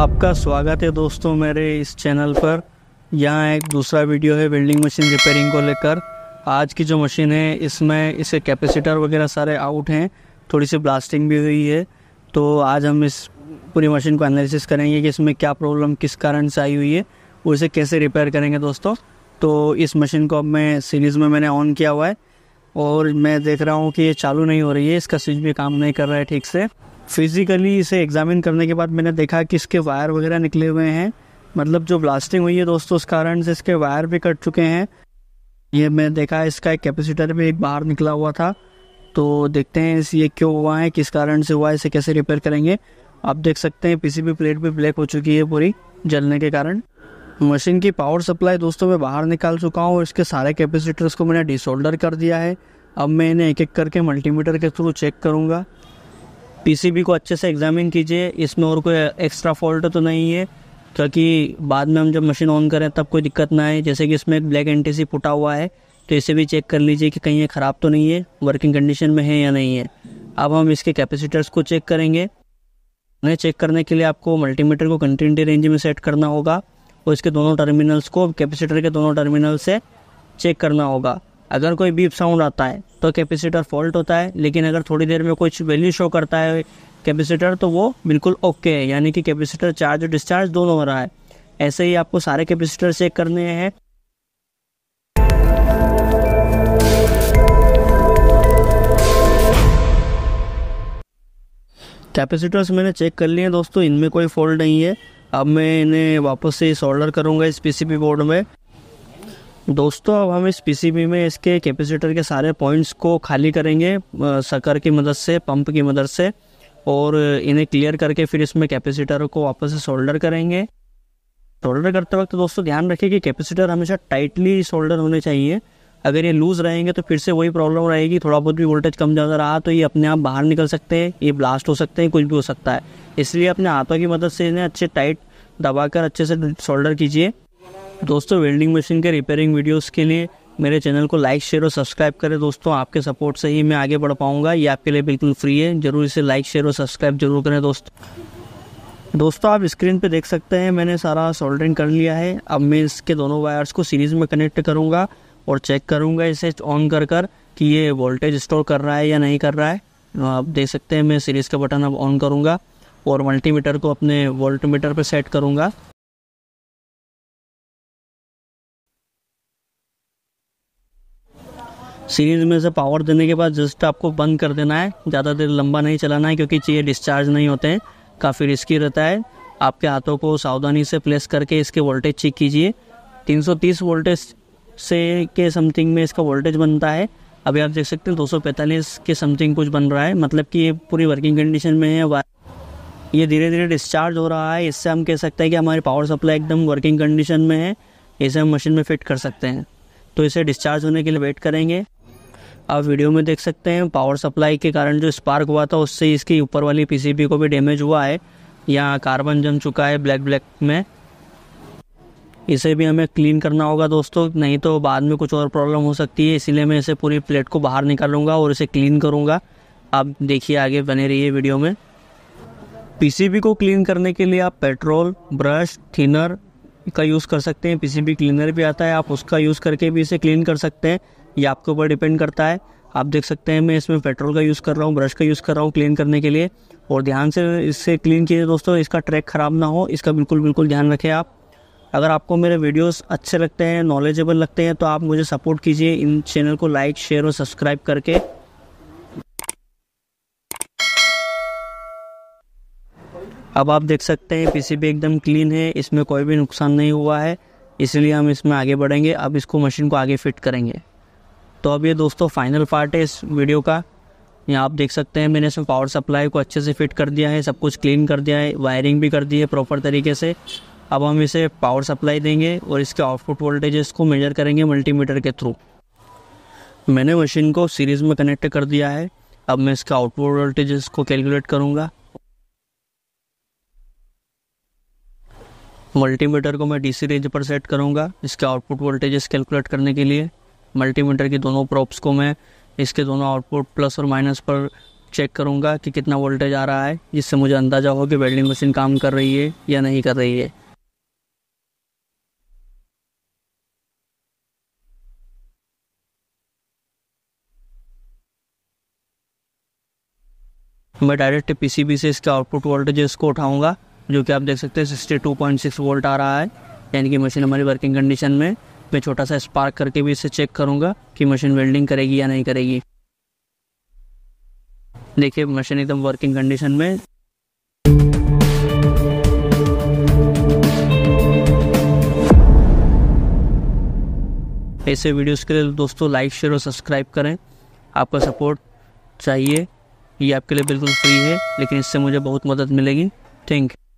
आपका स्वागत है दोस्तों मेरे इस चैनल पर यहाँ एक दूसरा वीडियो है वेल्डिंग मशीन रिपेयरिंग को लेकर आज की जो मशीन है इसमें इसके कैपेसिटर वगैरह सारे आउट हैं थोड़ी सी ब्लास्टिंग भी हुई है तो आज हम इस पूरी मशीन को एनालिसिस करेंगे कि इसमें क्या प्रॉब्लम किस कारण से आई हुई है और इसे कैसे रिपेयर करेंगे दोस्तों तो इस मशीन को अब मैं सीरीज़ में मैंने ऑन किया हुआ है और मैं देख रहा हूँ कि ये चालू नहीं हो रही है इसका स्विच भी काम नहीं कर रहा है ठीक से फिज़िकली इसे एग्ज़ामिन करने के बाद मैंने देखा कि इसके वायर वगैरह निकले हुए हैं मतलब जो ब्लास्टिंग हुई है दोस्तों उस कारण से इसके वायर भी कट चुके हैं ये मैंने देखा इसका एक कैपेसिटर भी एक बाहर निकला हुआ था तो देखते हैं ये क्यों हुआ है किस कारण से हुआ है इसे कैसे रिपेयर करेंगे आप देख सकते हैं भी प्लेट भी ब्लैक हो चुकी है पूरी जलने के कारण मशीन की पावर सप्लाई दोस्तों मैं बाहर निकाल चुका हूँ और इसके सारे कैपेसिटर्स को मैंने डिसोल्डर कर दिया है अब मैं इन्हें एक एक करके मल्टीमीटर के थ्रू चेक करूँगा पीसीबी को अच्छे से एग्जामिन कीजिए इसमें और कोई एक्स्ट्रा फॉल्ट तो नहीं है क्योंकि बाद में हम जब मशीन ऑन करें तब कोई दिक्कत ना आए जैसे कि इसमें एक ब्लैक एंटीसी फुटा हुआ है तो इसे भी चेक कर लीजिए कि कहीं ये ख़राब तो नहीं है वर्किंग कंडीशन में है या नहीं है अब हम इसके कैपेसिटर्स को चेक करेंगे उन्हें चेक करने के लिए आपको मल्टीमीटर को कंटिन्यूटी रेंज में सेट करना होगा और इसके दोनों टर्मिनल्स को कैपेसिटर के दोनों टर्मिनल से चेक करना होगा अगर कोई बीप साउंड आता है तो कैपेसिटर फॉल्ट होता है लेकिन अगर थोड़ी देर में कुछ वैल्यू शो करता है कैपेसिटर तो वो बिल्कुल ओके है यानी कि कैपेसिटर चार्ज और डिस्चार्ज दोनों हो रहा है ऐसे ही आपको सारे कैपेसिटर चेक करने हैं कैपेसिटर्स मैंने चेक कर लिए हैं दोस्तों इनमें कोई फॉल्ट नहीं है अब मैं इन्हें वापस से सोल्डर करूंगा इस पीसीबी बोर्ड में दोस्तों अब हम इस पीसीबी में इसके कैपेसिटर के सारे पॉइंट्स को खाली करेंगे सकर की मदद से पंप की मदद से और इन्हें क्लियर करके फिर इसमें कैपेसिटर को वापस से सोल्डर करेंगे सोल्डर करते वक्त दोस्तों ध्यान रखिए कि कैपेसिटर हमेशा टाइटली सोल्डर होने चाहिए अगर ये लूज़ रहेंगे तो फिर से वही प्रॉब्लम रहेगी थोड़ा बहुत भी वोल्टेज कम ज़्यादा रहा तो ये अपने आप बाहर निकल सकते हैं ये ब्लास्ट हो सकते हैं कुछ भी हो सकता है इसलिए अपने हाथों की मदद से इन्हें अच्छे टाइट दबाकर अच्छे से सोल्डर कीजिए दोस्तों वेल्डिंग मशीन के रिपेयरिंग वीडियोस के लिए मेरे चैनल को लाइक शेयर और सब्सक्राइब करें दोस्तों आपके सपोर्ट से ही मैं आगे बढ़ पाऊंगा ये आपके लिए बिल्कुल फ्री है जरूर इसे लाइक शेयर और सब्सक्राइब जरूर करें दोस्तों दोस्तों आप स्क्रीन पे देख सकते हैं मैंने सारा सोल्डरिंग कर लिया है अब मैं इसके दोनों वायर्स को सीरीज़ में कनेक्ट करूँगा और चेक करूँगा इसे ऑन कर कर कि ये वोल्टेज स्टोर कर रहा है या नहीं कर रहा है आप देख सकते हैं मैं सीरीज़ का बटन अब ऑन करूँगा और मल्टीमीटर को अपने वोल्टमीटर पर सेट करूँगा सीरीज़ में से पावर देने के बाद जस्ट आपको बंद कर देना है ज़्यादा देर लंबा नहीं चलाना है क्योंकि ये डिस्चार्ज नहीं होते हैं काफ़ी रिस्की रहता है आपके हाथों को सावधानी से प्लेस करके इसके वोल्टेज चेक कीजिए 330 वोल्टेज से के समथिंग में इसका वोल्टेज बनता है अभी आप देख सकते हैं 245 के समथिंग कुछ बन रहा है मतलब कि ये पूरी वर्किंग कंडीशन में है ये धीरे धीरे डिस्चार्ज हो रहा है इससे हम कह सकते हैं कि हमारी पावर सप्लाई एकदम वर्किंग कंडीशन में है इसे हम मशीन में फिट कर सकते हैं तो इसे डिस्चार्ज होने के लिए वेट करेंगे आप वीडियो में देख सकते हैं पावर सप्लाई के कारण जो स्पार्क हुआ था उससे इसकी ऊपर वाली पीसीबी को भी डैमेज हुआ है यहाँ कार्बन जम चुका है ब्लैक ब्लैक में इसे भी हमें क्लीन करना होगा दोस्तों नहीं तो बाद में कुछ और प्रॉब्लम हो सकती है इसीलिए मैं इसे पूरी प्लेट को बाहर निकालूंगा और इसे क्लीन करूँगा आप देखिए आगे बने रहिए वीडियो में पीसीबी को क्लीन करने के लिए आप पेट्रोल ब्रश थिनर का यूज़ कर सकते हैं पीसीबी क्लीनर भी आता है आप उसका यूज़ करके भी इसे क्लीन कर सकते हैं ये आपके ऊपर डिपेंड करता है आप देख सकते हैं मैं इसमें पेट्रोल का यूज़ कर रहा हूँ ब्रश का यूज़ कर रहा हूँ क्लीन करने के लिए और ध्यान से इससे क्लीन कीजिए दोस्तों इसका ट्रैक ख़राब ना हो इसका बिल्कुल बिल्कुल ध्यान रखें आप अगर आपको मेरे वीडियोस अच्छे लगते हैं नॉलेजेबल लगते हैं तो आप मुझे सपोर्ट कीजिए इन चैनल को लाइक शेयर और सब्सक्राइब करके अब आप देख सकते हैं पीसीबी एकदम क्लीन है इसमें कोई भी नुकसान नहीं हुआ है इसलिए हम इसमें आगे बढ़ेंगे अब इसको मशीन को आगे फिट करेंगे तो अब ये दोस्तों फाइनल पार्ट है इस वीडियो का यहाँ आप देख सकते हैं मैंने इसमें पावर सप्लाई को अच्छे से फिट कर दिया है सब कुछ क्लीन कर दिया है वायरिंग भी कर दी है प्रॉपर तरीके से अब हम इसे पावर सप्लाई देंगे और इसके आउटपुट वोल्टेजेस को मेजर करेंगे मल्टीमीटर के थ्रू मैंने मशीन को सीरीज़ में कनेक्ट कर दिया है अब मैं इसका आउटपुट वोल्टेजेस को कैलकुलेट करूँगा मल्टीमीटर को मैं डीसी रेंज पर सेट करूँगा इसके आउटपुट वोल्टेजेस कैलकुलेट करने के लिए मल्टीमीटर की दोनों प्रॉप्स को मैं इसके दोनों आउटपुट प्लस और माइनस पर चेक करूंगा कि कितना वोल्टेज आ रहा है जिससे मुझे अंदाज़ा हो कि वेल्डिंग मशीन काम कर रही है या नहीं कर रही है मैं डायरेक्ट पीसीबी से इसके आउटपुट वोल्टेज को उठाऊंगा जो कि आप देख सकते हैं sixty two point six volt आ रहा है यानी कि मशीन हमारी वर्किंग कंडीशन में मैं छोटा सा स्पार्क करके भी इसे चेक करूंगा कि मशीन वेल्डिंग करेगी या नहीं करेगी देखिए मशीन एकदम वर्किंग कंडीशन में ऐसे वीडियोस के लिए दोस्तों लाइक शेयर और सब्सक्राइब करें आपका सपोर्ट चाहिए ये आपके लिए बिल्कुल फ्री है लेकिन इससे मुझे बहुत मदद मिलेगी थैंक यू